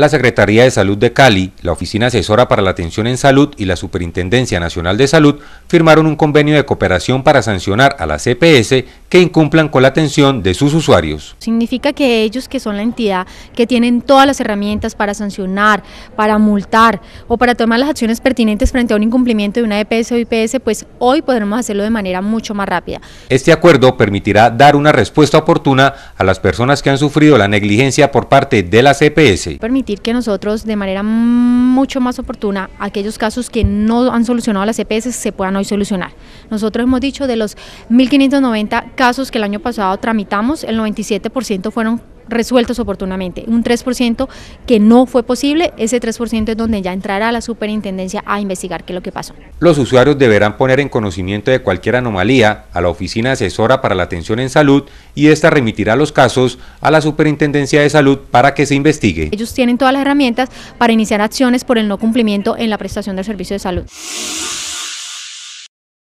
la Secretaría de Salud de Cali, la Oficina Asesora para la Atención en Salud y la Superintendencia Nacional de Salud firmaron un convenio de cooperación para sancionar a la CPS que incumplan con la atención de sus usuarios. Significa que ellos que son la entidad que tienen todas las herramientas para sancionar, para multar o para tomar las acciones pertinentes frente a un incumplimiento de una EPS o IPS, pues hoy podremos hacerlo de manera mucho más rápida. Este acuerdo permitirá dar una respuesta oportuna a las personas que han sufrido la negligencia por parte de las EPS. Permitir que nosotros de manera mucho más oportuna aquellos casos que no han solucionado las EPS se puedan hoy solucionar. Nosotros hemos dicho de los 1590 casos que el año pasado tramitamos, el 97% fueron resueltos oportunamente. Un 3% que no fue posible, ese 3% es donde ya entrará la superintendencia a investigar qué es lo que pasó. Los usuarios deberán poner en conocimiento de cualquier anomalía a la oficina asesora para la atención en salud y esta remitirá los casos a la superintendencia de salud para que se investigue. Ellos tienen todas las herramientas para iniciar acciones por el no cumplimiento en la prestación del servicio de salud.